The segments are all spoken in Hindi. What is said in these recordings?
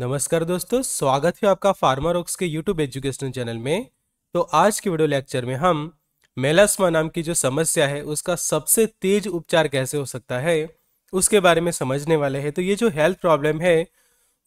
नमस्कार दोस्तों स्वागत है आपका ऑक्स के यूट्यूब एजुकेशन चैनल में तो आज के वीडियो लेक्चर में हम मेलास्मा नाम की जो समस्या है उसका सबसे तेज उपचार कैसे हो सकता है उसके बारे में समझने वाले हैं तो ये जो हेल्थ प्रॉब्लम है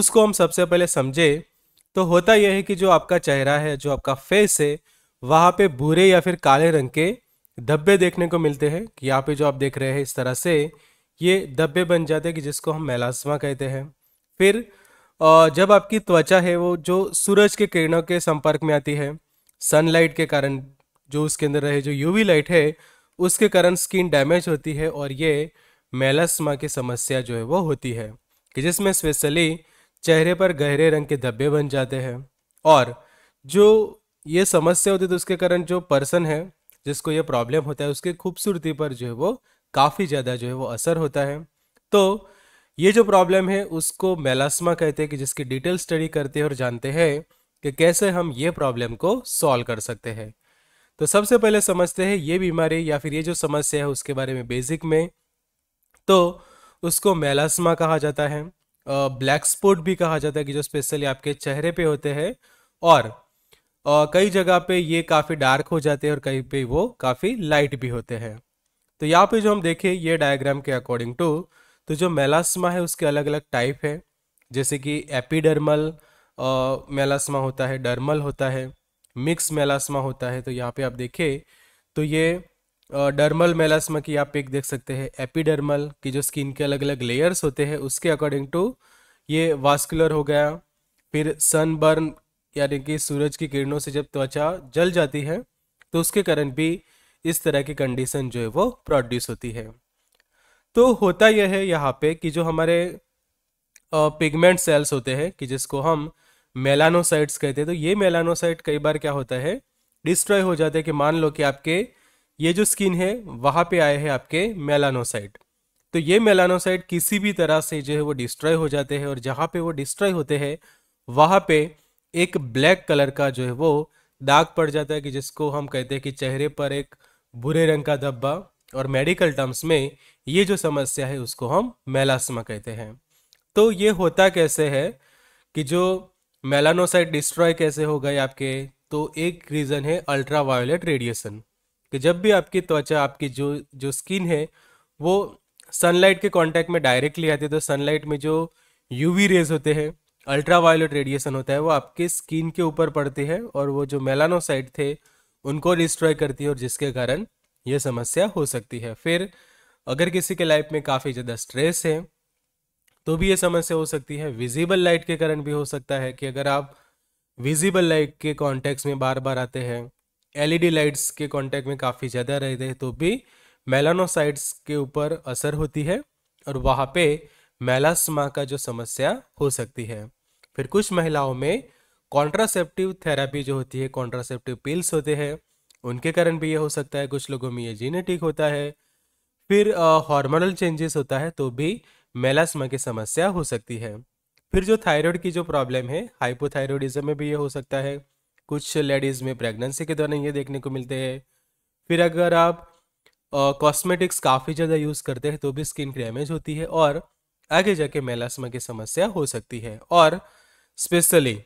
उसको हम सबसे पहले समझे तो होता यह है कि जो आपका चेहरा है जो आपका फेस है वहाँ पे भूरे या फिर काले रंग के धब्बे देखने को मिलते हैं कि यहाँ पे जो आप देख रहे हैं इस तरह से ये धब्बे बन जाते हैं कि जिसको हम मेलास्मा कहते हैं फिर जब आपकी त्वचा है वो जो सूरज के किरणों के संपर्क में आती है सनलाइट के कारण जो उसके अंदर रहे जो यूवी लाइट है उसके कारण स्किन डैमेज होती है और ये मेलास्मा की समस्या जो है वो होती है कि जिसमें स्पेशली चेहरे पर गहरे रंग के धब्बे बन जाते हैं और जो ये समस्या होती है तो उसके कारण जो पर्सन है जिसको ये प्रॉब्लम होता है उसकी खूबसूरती पर जो है वो काफ़ी ज़्यादा जो है वो असर होता है तो ये जो प्रॉब्लम है उसको मेलास्मा कहते हैं कि जिसकी डिटेल स्टडी करते हैं और जानते हैं कि कैसे हम ये प्रॉब्लम को सॉल्व कर सकते हैं तो सबसे पहले समझते हैं ये बीमारी या फिर ये जो समस्या है उसके बारे में बेसिक में तो उसको मेलास्मा कहा जाता है ब्लैक स्पॉट भी कहा जाता है कि जो स्पेशली आपके चेहरे पे होते हैं और आ, कई जगह पे ये काफ़ी डार्क हो जाते हैं और कहीं पे वो काफ़ी लाइट भी होते हैं तो यहाँ पे जो हम देखें ये डायग्राम के अकॉर्डिंग टू तो जो मेलास्मा है उसके अलग अलग टाइप है जैसे कि एपिडर्मल मेलास्मा होता है डर्मल होता है मिक्स मेलास्मा होता है तो यहाँ पे आप देखें तो ये डर्मल मेलास्मा की आप एक देख सकते हैं एपिडर्मल की जो स्किन के अलग अलग लेयर्स होते हैं उसके अकॉर्डिंग टू ये वास्कुलर हो गया फिर सनबर्न यानी कि सूरज की किरणों से जब त्वचा जल जाती है तो उसके कारण भी इस तरह की कंडीशन जो है वो प्रोड्यूस होती है तो होता यह है यहाँ पे कि जो हमारे पिगमेंट सेल्स होते हैं कि जिसको हम मेलानोसाइट्स कहते हैं तो ये मेलानोसाइट कई बार क्या होता है डिस्ट्रॉय हो जाते हैं कि मान लो कि आपके ये जो स्किन है वहाँ पे आए हैं आपके मेलानोसाइट तो ये मेलानोसाइट किसी भी तरह से जो है वो डिस्ट्रॉय हो जाते हैं और जहाँ पे वो डिस्ट्रॉय होते हैं वहाँ पे एक ब्लैक कलर का जो है वो दाग पड़ जाता है कि जिसको हम कहते हैं कि चेहरे पर एक बुरे रंग का धब्बा और मेडिकल टर्म्स में ये जो समस्या है उसको हम मेलास्मा कहते हैं तो ये होता कैसे है कि जो मेलानोसाइट डिस्ट्रॉय कैसे हो गए आपके तो एक रीज़न है अल्ट्रा वायोलेट रेडिएशन कि जब भी आपकी त्वचा आपकी जो जो स्किन है वो सनलाइट के कांटेक्ट में डायरेक्टली आती है तो सनलाइट में जो यूवी रेज होते हैं अल्ट्रा वायोलेट रेडिएशन होता है वो आपके स्किन के ऊपर पड़ते हैं और वो जो मेलानोसाइट थे उनको डिस्ट्रॉय करती है और जिसके कारण यह समस्या हो सकती है फिर अगर किसी के लाइफ में काफ़ी ज़्यादा स्ट्रेस है तो भी ये समस्या हो सकती है विजिबल लाइट के कारण भी हो सकता है कि अगर आप विजिबल लाइट के कॉन्टेक्ट में बार बार आते हैं एलईडी लाइट्स e के कॉन्टेक्ट में काफ़ी ज़्यादा रहते हैं तो भी मेलानोसाइट्स के ऊपर असर होती है और वहाँ पे मेलास्मा का जो समस्या हो सकती है फिर कुछ महिलाओं में कॉन्ट्रासेप्टिव थेरेपी जो होती है कॉन्ट्रासेप्टिव पिल्स होते हैं उनके कारण भी ये हो सकता है कुछ लोगों में ये जीनेटिक होता है फिर हार्मोनल चेंजेस होता है तो भी मेलास्मा की समस्या हो सकती है फिर जो थायराइड की जो प्रॉब्लम है हाइपोथायरॉयडिज्म में भी ये हो सकता है कुछ लेडीज़ में प्रेगनेंसी के दौरान ये देखने को मिलते हैं फिर अगर आप कॉस्मेटिक्स काफ़ी ज़्यादा यूज़ करते हैं तो भी स्किन की डैमेज होती है और आगे जाके मेलास्मा की समस्या हो सकती है और स्पेशली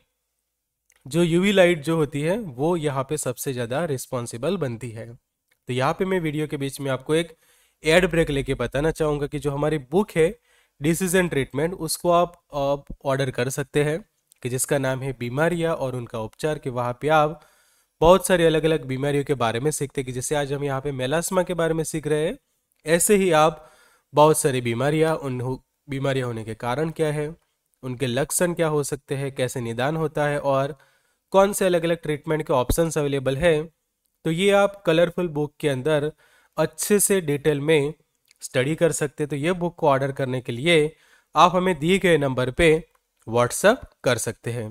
जो यूवी लाइट जो होती है वो यहाँ पे सबसे ज़्यादा रिस्पॉन्सिबल बनती है तो यहाँ पे मैं वीडियो के बीच में आपको एक एड ब्रेक लेके बताना चाहूँगा कि जो हमारी बुक है डिसीजन ट्रीटमेंट उसको आप ऑर्डर कर सकते हैं कि जिसका नाम है बीमारियाँ और उनका उपचार कि वहाँ पे आप बहुत सारी अलग अलग बीमारियों के बारे में सीखते हैं कि जैसे आज हम यहाँ पे मेलास्मा के बारे में सीख रहे हैं ऐसे ही आप बहुत सारी बीमारियाँ उन बीमारियाँ होने के कारण क्या है उनके लक्षण क्या हो सकते हैं कैसे निदान होता है और कौन से अलग अलग ट्रीटमेंट के ऑप्शन अवेलेबल है तो ये आप कलरफुल बुक के अंदर अच्छे से डिटेल में स्टडी कर सकते तो ये बुक को ऑर्डर करने के लिए आप हमें दिए गए नंबर पे व्हाट्सअप कर सकते हैं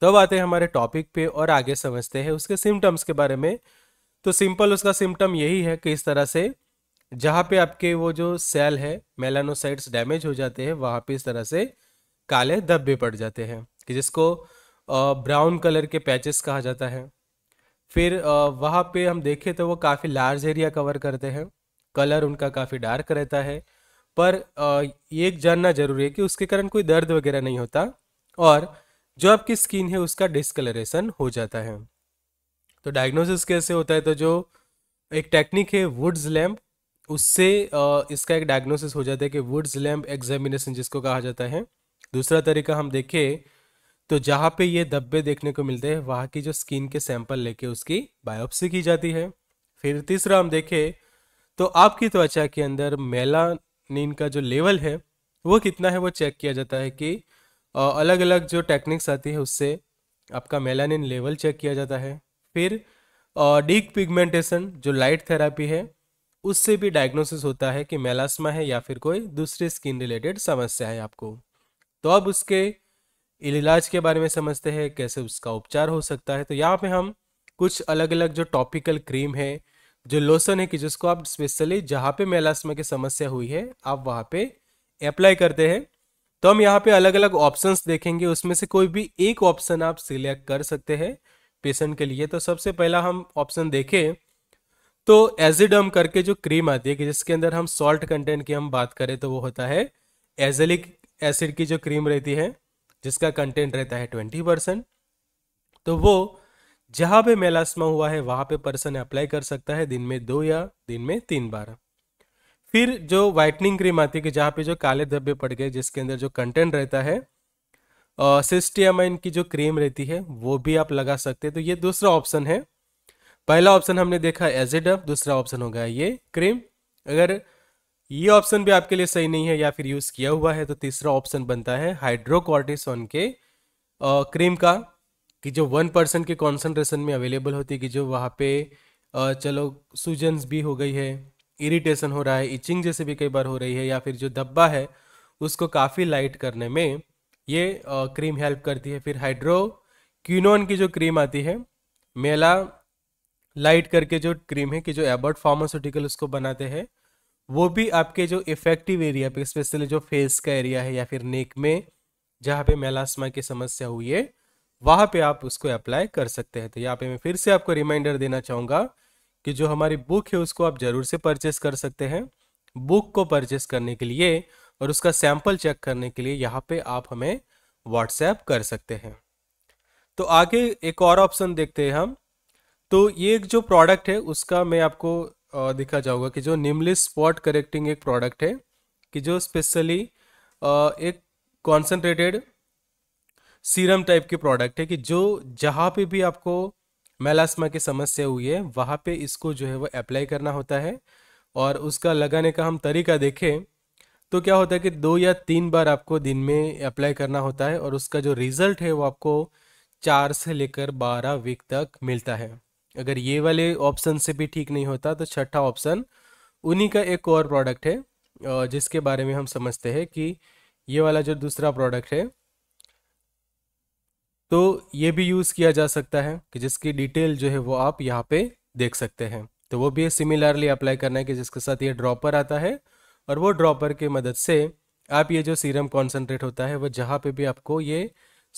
तब अब आते हैं हमारे टॉपिक पे और आगे समझते हैं उसके सिम्टम्स के बारे में तो सिंपल उसका सिम्टम यही है कि इस तरह से जहाँ पे आपके वो जो सेल है मेलानोसाइट्स डैमेज हो जाते हैं वहाँ पे इस तरह से काले धब्बे पड़ जाते हैं कि जिसको ब्राउन कलर के पैचेस कहा जाता है फिर वहाँ पे हम देखें तो वो काफ़ी लार्ज एरिया कवर करते हैं कलर उनका काफ़ी डार्क रहता है पर ये जानना जरूरी है कि उसके कारण कोई दर्द वगैरह नहीं होता और जो आपकी स्किन है उसका डिसकलरेशन हो जाता है तो डायग्नोसिस कैसे होता है तो जो एक टेक्निक है वुड्स लैम्प उससे इसका एक डायग्नोसिस हो जाता है कि वुड्स लैम्प एग्जामिनेशन जिसको कहा जाता है दूसरा तरीका हम देखें तो जहाँ पे ये धब्बे देखने को मिलते हैं वहाँ की जो स्किन के सैंपल लेके उसकी बायोप्सी की जाती है फिर तीसरा हम देखें तो आपकी त्वचा के अंदर मेलानिन का जो लेवल है वो कितना है वो चेक किया जाता है कि अलग अलग जो टेक्निक्स आती है उससे आपका मेलानिन लेवल चेक किया जाता है फिर डीक पिगमेंटेशन जो लाइट थेरापी है उससे भी डायग्नोसिस होता है कि मेलास्मा है या फिर कोई दूसरी स्किन रिलेटेड समस्या है आपको तो अब उसके इलाज के बारे में समझते हैं कैसे उसका उपचार हो सकता है तो यहाँ पे हम कुछ अलग अलग जो टॉपिकल क्रीम है जो लोसन है कि जिसको आप स्पेशली जहाँ पे मेलास्मा की समस्या हुई है आप वहाँ पे अप्लाई करते हैं तो हम यहाँ पे अलग अलग ऑप्शंस देखेंगे उसमें से कोई भी एक ऑप्शन आप सिलेक्ट कर सकते हैं पेशेंट के लिए तो सबसे पहला हम ऑप्शन देखें तो एजिडम करके जो क्रीम आती है कि जिसके अंदर हम सॉल्ट कंटेंट की हम बात करें तो वो होता है एजेलिक एसिड की जो क्रीम रहती है जिसका कंटेंट रहता है ट्वेंटी परसेंट तो वो जहाँ पे मेलास्मा हुआ है वहाँ पे पर्सन अप्लाई कर सकता है दिन में दो या दिन में तीन बार फिर जो वाइटनिंग क्रीम आती है कि जहाँ पे जो काले धब्बे पड़ गए जिसके अंदर जो कंटेंट रहता है सिस्टियामाइन की जो क्रीम रहती है वो भी आप लगा सकते हैं तो ये दूसरा ऑप्शन है पहला ऑप्शन हमने देखा एजिड दूसरा ऑप्शन हो गया ये क्रीम अगर ये ऑप्शन भी आपके लिए सही नहीं है या फिर यूज किया हुआ है तो तीसरा ऑप्शन बनता है हाइड्रोकॉर्टिसोन के क्रीम का कि जो वन परसेंट के कॉन्सेंट्रेशन में अवेलेबल होती है कि जो वहाँ पे चलो सूजन भी हो गई है इरिटेशन हो रहा है इचिंग जैसे भी कई बार हो रही है या फिर जो धब्बा है उसको काफ़ी लाइट करने में ये क्रीम हेल्प करती है फिर हाइड्रोक्यूनोन की जो क्रीम आती है मेला लाइट करके जो क्रीम है कि जो एबर्ट फार्मास्यूटिकल उसको बनाते हैं वो भी आपके जो इफेक्टिव एरिया पे स्पेशली जो फेस का एरिया है या फिर नेक में जहाँ पे मेलास्मा की समस्या हुई है वहाँ पे आप उसको अप्लाई कर सकते हैं तो यहाँ पे मैं फिर से आपको रिमाइंडर देना चाहूँगा कि जो हमारी बुक है उसको आप ज़रूर से परचेस कर सकते हैं बुक को परचेस करने के लिए और उसका सैंपल चेक करने के लिए यहाँ पे आप हमें व्हाट्सएप कर सकते हैं तो आगे एक और ऑप्शन देखते हैं हम तो ये जो प्रोडक्ट है उसका मैं आपको देखा जाऊंगा कि जो निमलिस्ट स्पॉट करेक्टिंग एक प्रोडक्ट है कि जो स्पेशली एक कॉन्सेंट्रेटेड सीरम टाइप के प्रोडक्ट है कि जो जहाँ पे भी आपको मेलास्मा की समस्या हुई है वहाँ पे इसको जो है वो अप्लाई करना होता है और उसका लगाने का हम तरीका देखें तो क्या होता है कि दो या तीन बार आपको दिन में अप्लाई करना होता है और उसका जो रिज़ल्ट है वो आपको चार से लेकर बारह वीक तक मिलता है अगर ये वाले ऑप्शन से भी ठीक नहीं होता तो छठा ऑप्शन उन्हीं का एक और प्रोडक्ट है जिसके बारे में हम समझते हैं कि ये वाला जो दूसरा प्रोडक्ट है तो ये भी यूज़ किया जा सकता है कि जिसकी डिटेल जो है वो आप यहाँ पे देख सकते हैं तो वो भी सिमिलरली अप्लाई करना है कि जिसके साथ ये ड्रॉपर आता है और वो ड्रॉपर के मदद से आप ये जो सीरम कॉन्सेंट्रेट होता है वो जहाँ पे भी आपको ये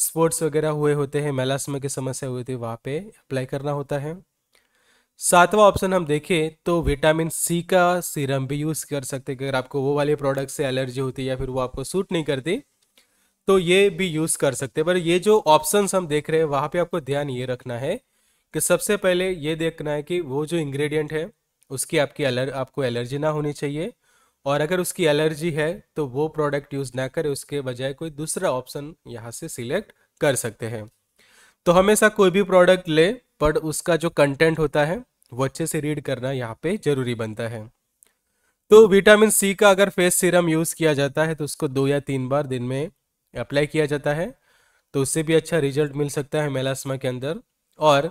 स्पोर्ट्स वगैरह हुए होते हैं मेलास्मा की समस्या हुई होती है वहाँ पे अप्लाई करना होता है सातवां ऑप्शन हम देखें तो विटामिन सी का सीरम भी यूज़ कर सकते हैं अगर आपको वो वाले प्रोडक्ट से एलर्जी होती है या फिर वो आपको सूट नहीं करती तो ये भी यूज़ कर सकते हैं पर ये जो ऑप्शन हम देख रहे हैं वहाँ पे आपको ध्यान ये रखना है कि सबसे पहले ये देखना है कि वो जो इंग्रेडिएंट है उसकी आपकी अलर आपको एलर्जी ना होनी चाहिए और अगर उसकी एलर्जी है तो वो प्रोडक्ट यूज़ ना करें उसके बजाय कोई दूसरा ऑप्शन यहाँ से सिलेक्ट कर सकते हैं तो हमेशा कोई भी प्रोडक्ट ले पर उसका जो कंटेंट होता है वो अच्छे से रीड करना यहाँ पे ज़रूरी बनता है तो विटामिन सी का अगर फेस सीरम यूज़ किया जाता है तो उसको दो या तीन बार दिन में अप्लाई किया जाता है तो उससे भी अच्छा रिजल्ट मिल सकता है मेलास्मा के अंदर और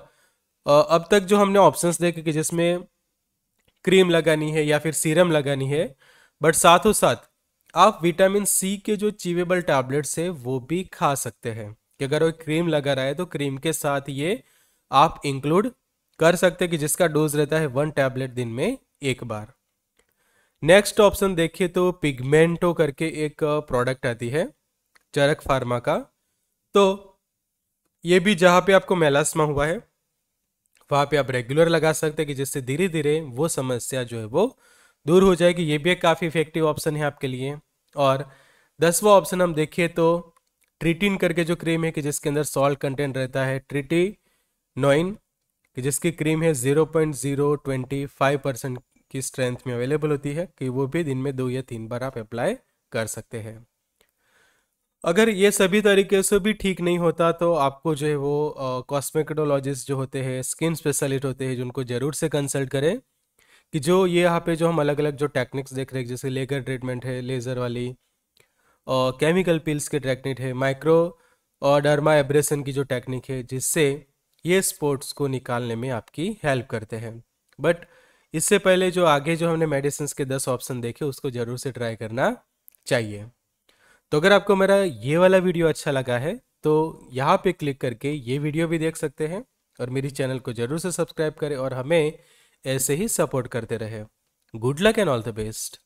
अब तक जो हमने ऑप्शंस देखे कि जिसमें क्रीम लगानी है या फिर सीरम लगानी है बट साथों साथ आप विटामिन सी के जो चीवेबल टैबलेट्स है वो भी खा सकते हैं कि अगर कोई क्रीम लगा रहा है तो क्रीम के साथ ये आप इंक्लूड कर सकते हैं कि जिसका डोज रहता है वन टैबलेट दिन में एक बार नेक्स्ट ऑप्शन देखिए तो पिगमेंटो करके एक प्रोडक्ट आती है चरक फार्मा का तो ये भी जहाँ पे आपको मेलास्मा हुआ है वहाँ पे आप रेगुलर लगा सकते हैं कि जिससे धीरे धीरे वो समस्या जो है वो दूर हो जाएगी ये भी एक काफ़ी इफेक्टिव ऑप्शन है आपके लिए और दसवा ऑप्शन हम देखिए तो ट्रिटिन करके जो क्रीम है कि जिसके अंदर सॉल्ट कंटेंट रहता है ट्रिटी नोइन कि जिसकी क्रीम है zero point zero twenty five percent की स्ट्रेंथ में अवेलेबल होती है कि वो भी दिन में दो या तीन बार आप अप्लाई कर सकते हैं अगर ये सभी तरीके से भी ठीक नहीं होता तो आपको जो है वो कॉस्मेटोलॉजिस्ट जो होते हैं स्किन स्पेशलिस्ट होते हैं जिनको ज़रूर से कंसल्ट करें कि जो ये यहाँ पे जो हम अलग अलग जो टेक्निक्स देख रहे हैं जैसे लेगर ट्रीटमेंट है लेज़र वाली और केमिकल पिल्स की टेक्निक है माइक्रो और डर्मा एब्रेशन की जो टेक्निक है जिससे ये स्पोर्ट्स को निकालने में आपकी हेल्प करते हैं बट इससे पहले जो आगे जो हमने मेडिसिन के दस ऑप्शन देखे उसको ज़रूर से ट्राई करना चाहिए तो अगर आपको मेरा ये वाला वीडियो अच्छा लगा है तो यहाँ पे क्लिक करके ये वीडियो भी देख सकते हैं और मेरी चैनल को ज़रूर से सब्सक्राइब करें और हमें ऐसे ही सपोर्ट करते रहे good luck and all the best